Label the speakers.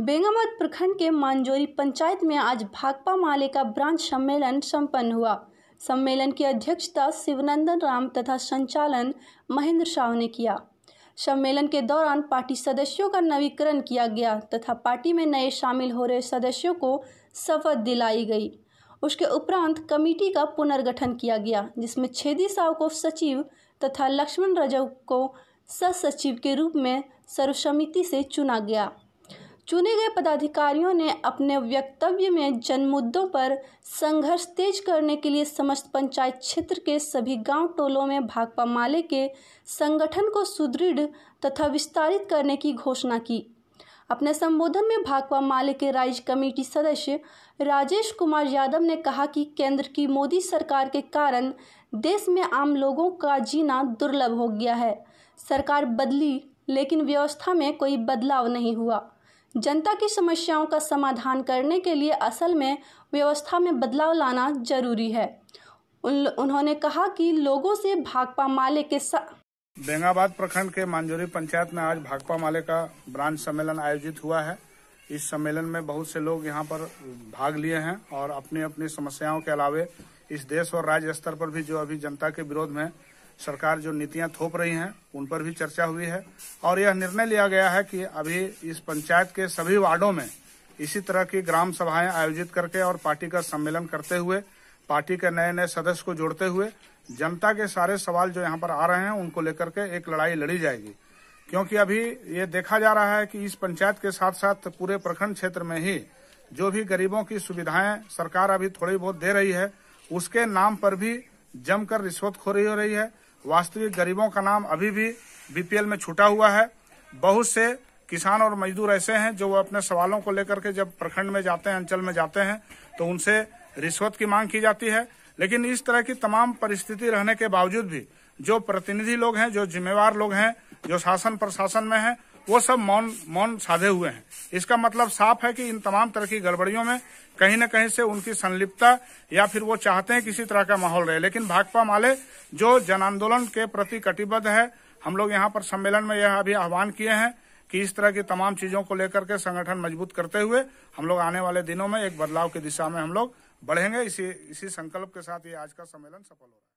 Speaker 1: बेगमत प्रखंड के मांजोरी पंचायत में आज भाकपा माले का ब्रांच सम्मेलन संपन्न हुआ सम्मेलन की अध्यक्षता शिवनंदन राम तथा संचालन महेंद्र शाह ने किया सम्मेलन के दौरान पार्टी सदस्यों का नवीकरण किया गया तथा पार्टी में नए शामिल हो रहे सदस्यों को शपथ दिलाई गई उसके उपरांत कमेटी का पुनर्गठन किया गया जिसमें छेदी साव को सचिव तथा लक्ष्मण रजव को सचिव के रूप में सर्वसम्मति से चुना गया चुने गए पदाधिकारियों ने अपने वक्तव्य में जन मुद्दों पर संघर्ष तेज करने के लिए समस्त पंचायत क्षेत्र के सभी गांव टोलों में भाकपा माले के संगठन को सुदृढ़ तथा विस्तारित करने की घोषणा की अपने संबोधन में भाकपा माले के राज्य कमेटी सदस्य राजेश कुमार यादव ने कहा कि केंद्र की मोदी सरकार के कारण देश में आम लोगों का जीना दुर्लभ हो गया है सरकार बदली लेकिन व्यवस्था में कोई बदलाव नहीं हुआ जनता की समस्याओं का समाधान करने के लिए असल में व्यवस्था में बदलाव लाना जरूरी है उन, उन्होंने कहा कि लोगों से भाकपा माले के साथ
Speaker 2: बेंगाबाद प्रखंड के मांजोरी पंचायत में आज भाकपा माले का ब्रांच सम्मेलन आयोजित हुआ है इस सम्मेलन में बहुत से लोग यहाँ पर भाग लिए हैं और अपनी अपनी समस्याओं के अलावे इस देश और राज्य स्तर पर भी जो अभी जनता के विरोध में सरकार जो नीतियां थोप रही हैं उन पर भी चर्चा हुई है और यह निर्णय लिया गया है कि अभी इस पंचायत के सभी वार्डो में इसी तरह की ग्राम सभाएं आयोजित करके और पार्टी का सम्मेलन करते हुए पार्टी के नए नए सदस्य को जोड़ते हुए जनता के सारे सवाल जो यहाँ पर आ रहे हैं उनको लेकर के एक लड़ाई लड़ी जाएगी क्योंकि अभी ये देखा जा रहा है कि इस पंचायत के साथ साथ पूरे प्रखंड क्षेत्र में ही जो भी गरीबों की सुविधाएं सरकार अभी थोड़ी बहुत दे रही है उसके नाम पर भी जमकर रिश्वतखोरी हो रही है वास्तविक गरीबों का नाम अभी भी बीपीएल में छूटा हुआ है बहुत से किसान और मजदूर ऐसे हैं जो अपने सवालों को लेकर के जब प्रखंड में जाते हैं अंचल में जाते हैं तो उनसे रिश्वत की मांग की जाती है लेकिन इस तरह की तमाम परिस्थिति रहने के बावजूद भी जो प्रतिनिधि लोग हैं जो जिम्मेवार लोग हैं जो शासन प्रशासन में हैं वो सब मौन मौन साधे हुए हैं इसका मतलब साफ है कि इन तमाम तरह की गड़बड़ियों में कहीं न कहीं से उनकी संलिप्तता या फिर वो चाहते हैं किसी तरह का माहौल रहे लेकिन भाकपा माले जो जन आंदोलन के प्रति कटिबद्ध है हम लोग यहाँ पर सम्मेलन में यह अभी आह्वान किए हैं कि इस तरह की तमाम चीजों को लेकर के संगठन मजबूत करते हुए हम लोग आने वाले दिनों में एक बदलाव की दिशा में हम लोग बढ़ेंगे इसी इसी संकल्प के साथ ये आज का सम्मेलन सफल हो रहा है